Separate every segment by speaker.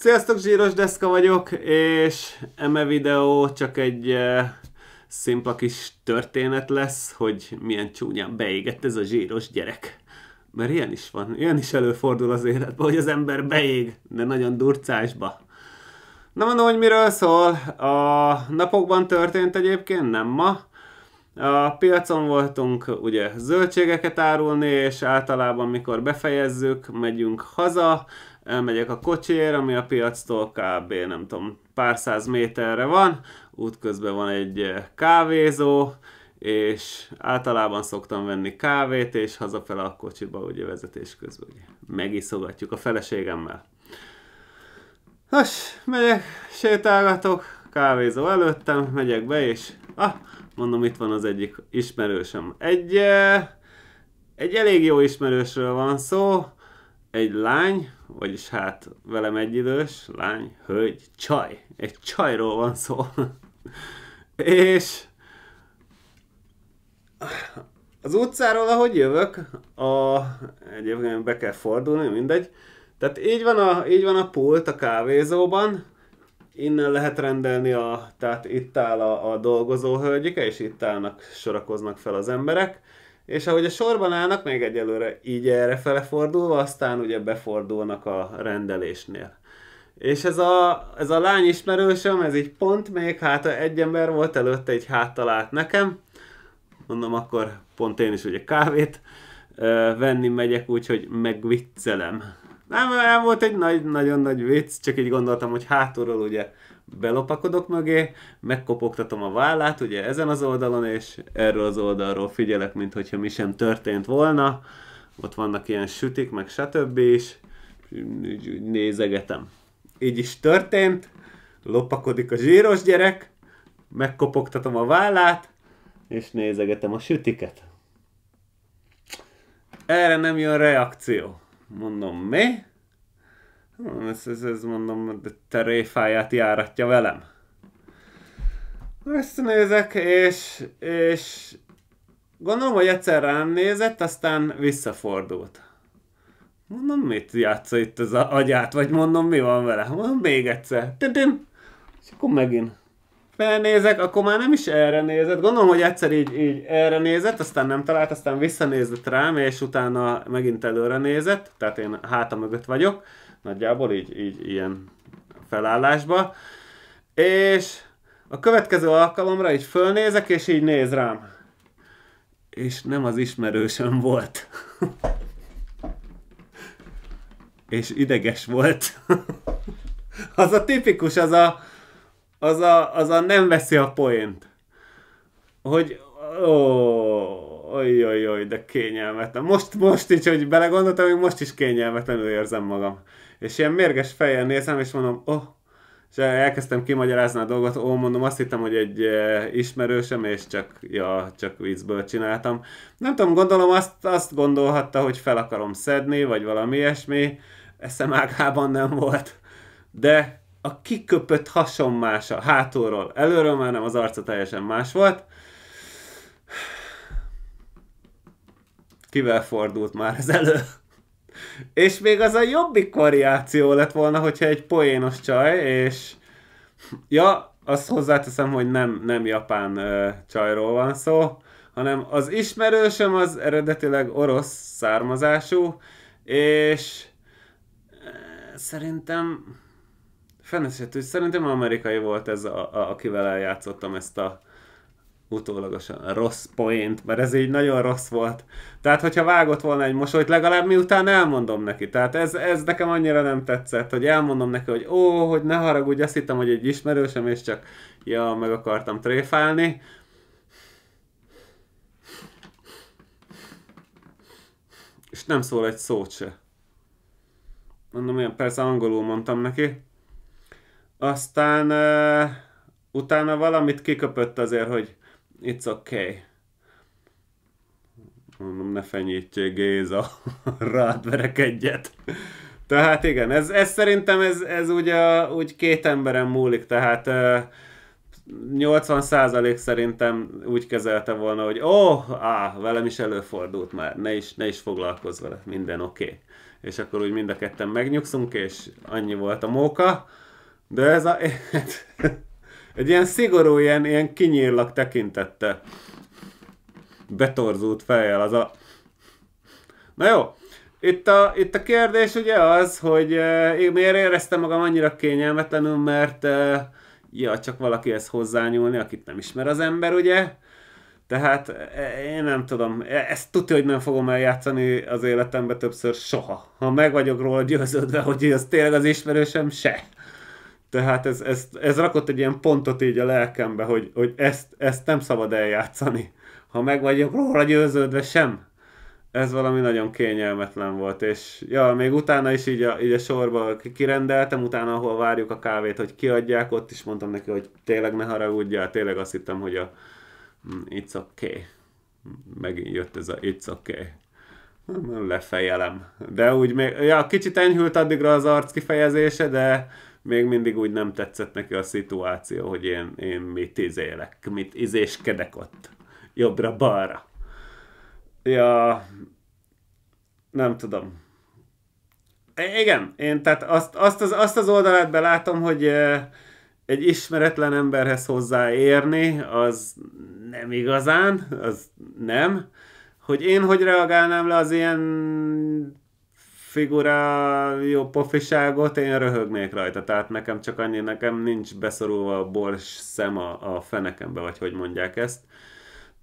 Speaker 1: Sziasztok, Zsíros Deszka vagyok, és eme videó csak egy e, szimpla kis történet lesz, hogy milyen csúnyán beégett ez a zsíros gyerek. Mert ilyen is van, ilyen is előfordul az életben, hogy az ember beég, de nagyon durcásba. Na mondom, hogy miről szól. A napokban történt egyébként, nem ma. A piacon voltunk ugye zöldségeket árulni, és általában mikor befejezzük, megyünk haza, elmegyek a kocsiért, ami a piactól kb. nem tudom, pár száz méterre van, útközben van egy eh, kávézó, és általában szoktam venni kávét, és hazafele a kocsiba ugye vezetés közben megiszogatjuk a feleségemmel. Nos, megyek, sétálgatok, kávézó előttem, megyek be, és ah, mondom, itt van az egyik ismerősöm. Egy, eh, egy elég jó ismerősről van szó, egy lány, vagyis hát velem egyidős lány, hölgy, csaj. Egy csajról van szó. És az utcáról, ahogy jövök, a, egyébként be kell fordulni, mindegy. Tehát így van, a, így van a pult a kávézóban, innen lehet rendelni, a, tehát itt áll a, a dolgozó hölgyike, és itt állnak, sorakoznak fel az emberek és ahogy a sorban állnak, még egyelőre így erre fele fordulva, aztán ugye befordulnak a rendelésnél. És ez a, ez a lány ismerősöm, ez így pont még, hát egy ember volt előtte, egy háttal állt nekem. Mondom, akkor pont én is ugye kávét ö, venni megyek, úgyhogy megviccelem. Nem, nem volt egy nagy, nagyon nagy vicc, csak így gondoltam, hogy hátulról ugye belopakodok mögé, megkopogtatom a vállát, ugye ezen az oldalon, és erről az oldalról figyelek, mint hogyha mi sem történt volna. Ott vannak ilyen sütik, meg stb. is, nézegetem. Így is történt, lopakodik a zsíros gyerek, megkopogtatom a vállát, és nézegetem a sütiket. Erre nem jön reakció. Mondom, mi? Hm, ez, ez, ez mondom, de teréfáját járatja velem. Ezt nézek, és, és gondolom, hogy egyszer rám nézett, aztán visszafordult. Mondom, mit játsza itt az agyát, vagy mondom, mi van vele? Mondom, még egyszer. Tintin. És akkor megint. Felnézek, akkor már nem is erre nézett. Gondolom, hogy egyszer így, így erre nézett, aztán nem talált, aztán visszanézett rám, és utána megint előre nézett, tehát én hátam mögött vagyok nagyjából így, így ilyen felállásba. És a következő alkalomra így fölnézek, és így néz rám. És nem az ismerősöm volt. és ideges volt. az a tipikus, az a, az a, az a nem veszi a poént. Hogy ó, ojjojjoj, de kényelmetlen. Most, most is, hogy belegondoltam, hogy most is kényelmetlenül érzem magam. És ilyen mérges fejjel nézem, és mondom, oh, és elkezdtem kimagyarázni a dolgot, ó, mondom, azt hittem, hogy egy e, ismerősem, és csak, ja, csak vízből csináltam. Nem tudom, gondolom azt, azt gondolhatta, hogy fel akarom szedni, vagy valami ilyesmi, eszem ágában nem volt. De a kiköpött hasonmása hátulról, előről már nem az arca teljesen más volt, kivel fordult már ez elő. És még az a jobbik variáció lett volna, hogyha egy poénos csaj, és... Ja, azt hozzáteszem, hogy nem, nem japán ö, csajról van szó, hanem az ismerősöm az eredetileg orosz származású, és szerintem feneszett, hogy szerintem amerikai volt ez, a, a, akivel eljátszottam ezt a utólagosan rossz point, mert ez így nagyon rossz volt. Tehát, hogyha vágott volna egy mosolyt, legalább miután elmondom neki. Tehát ez, ez nekem annyira nem tetszett, hogy elmondom neki, hogy ó, hogy ne haragudj, azt hittem, hogy egy ismerősem, és csak ja, meg akartam tréfálni. És nem szól egy szót se. Mondom, ilyen persze angolul mondtam neki. Aztán uh, utána valamit kiköpött azért, hogy It's okay. Mondom, ne fenyítsé Géza, rád verek egyet. Tehát igen, ez, ez szerintem ez, ez ugye úgy két emberen múlik, tehát 80% szerintem úgy kezelte volna, hogy ó, oh, á, velem is előfordult már, ne is, ne is foglalkozz vele, minden oké. Okay. És akkor úgy mind a ketten megnyugszunk, és annyi volt a móka, de ez a... Hát, egy ilyen szigorú, ilyen, ilyen kinyírlak tekintette. Betorzult fejjel az a... Na jó, itt a, itt a kérdés ugye az, hogy uh, én miért éreztem magam annyira kényelmetlenül, mert uh, ja, csak valaki ezt hozzányúlni, akit nem ismer az ember, ugye? Tehát eh, én nem tudom, ezt tudja, hogy nem fogom eljátszani az életembe többször soha. Ha meg vagyok róla győződve, hogy az tényleg az ismerősem, se. Tehát ez, ez, ez rakott egy ilyen pontot így a lelkembe, hogy, hogy ezt, ezt nem szabad eljátszani. Ha meg vagyok róla győződve, sem. Ez valami nagyon kényelmetlen volt, és ja, még utána is így a, így a sorba kirendeltem, utána ahol várjuk a kávét, hogy kiadják, ott is mondtam neki, hogy tényleg ne haragudjál, tényleg azt hittem, hogy a mm, it's okay. Megint jött ez a it's okay. Hát, lefejelem. De úgy még, ja, kicsit enyhült addigra az arc kifejezése, de még mindig úgy nem tetszett neki a szituáció, hogy én, én mit izélek, mit izéskedek ott, jobbra-balra. Ja, nem tudom. Igen, én tehát azt, azt, az, azt az oldalát belátom, hogy egy ismeretlen emberhez hozzáérni, az nem igazán, az nem hogy én hogy reagálnám le az ilyen figura jó pofiságot, én röhögnék rajta. Tehát nekem csak annyi, nekem nincs beszorulva a bors szem a, a fenekembe, vagy hogy mondják ezt.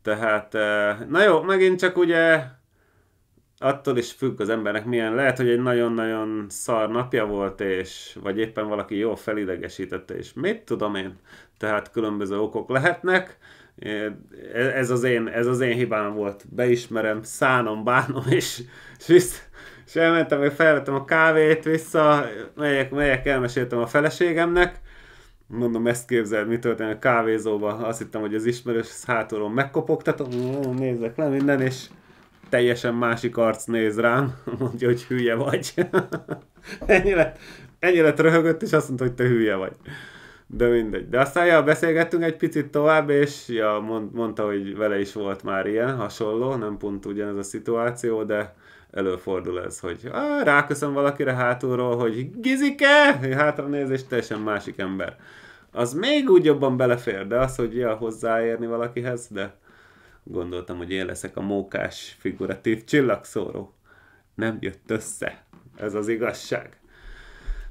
Speaker 1: Tehát, eh, na jó, megint csak ugye attól is függ az embernek milyen. Lehet, hogy egy nagyon-nagyon szar napja volt, és vagy éppen valaki jól felidegesítette, és mit tudom én. Tehát különböző okok lehetnek ez az, én, ez az én hibám volt. Beismerem, szánom, bánom, és, és, visz, és elmentem, hogy felvettem a kávét vissza, melyek, melyek elmeséltem a feleségemnek, mondom, ezt képzeld, mi történt a kávézóba, azt hittem, hogy az ismerős hátulról megkopogtatom, nézek le minden, és teljesen másik arc néz rám, mondja, hogy hülye vagy. ennyi, lett, ennyi lett röhögött, és azt mondta, hogy te hülye vagy de mindegy. De aztán ja, beszélgettünk egy picit tovább, és ja, mond, mondta, hogy vele is volt már ilyen hasonló, nem pont ugyanez a szituáció, de előfordul ez, hogy á, ráköszön valakire hátulról, hogy gizike, hátra néz, és teljesen másik ember. Az még úgy jobban belefér, de az, hogy ja, hozzáérni valakihez, de gondoltam, hogy én leszek a mókás figuratív csillagszóró. Nem jött össze. Ez az igazság.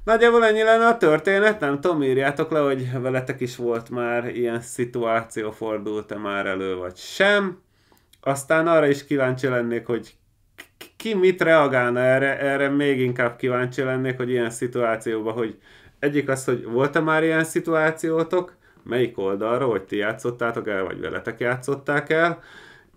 Speaker 1: Nagyjából ennyi lenne a történet, nem tudom, írjátok le, hogy veletek is volt már ilyen szituáció, fordult-e már elő, vagy sem. Aztán arra is kíváncsi lennék, hogy ki mit reagálna erre, erre még inkább kíváncsi lennék, hogy ilyen szituációban, hogy egyik az, hogy volt-e már ilyen szituációtok, melyik oldalra, hogy ti játszottátok el, vagy veletek játszották el,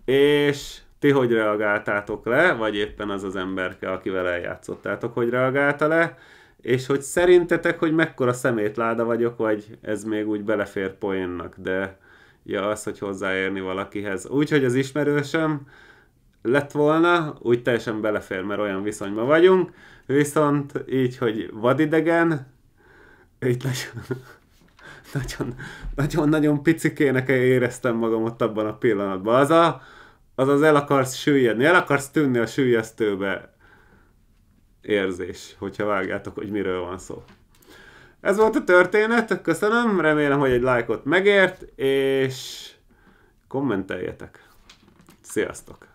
Speaker 1: és ti hogy reagáltátok le, vagy éppen az az emberke, akivel eljátszottátok, hogy reagálta le, és hogy szerintetek, hogy mekkora szemétláda vagyok, vagy ez még úgy belefér poénnak, de ja, az, hogy hozzáérni valakihez. Úgyhogy az ismerősöm lett volna, úgy teljesen belefér, mert olyan viszonyban vagyunk, viszont így, hogy vadidegen, így nagyon, nagyon, nagyon, nagyon picikének éreztem magam ott abban a pillanatban. Az a, az, az el akarsz süllyedni, el akarsz tűnni a sülyeztőbe érzés, hogyha vágjátok, hogy miről van szó. Ez volt a történet, köszönöm, remélem, hogy egy lájkot megért, és kommenteljetek. Sziasztok!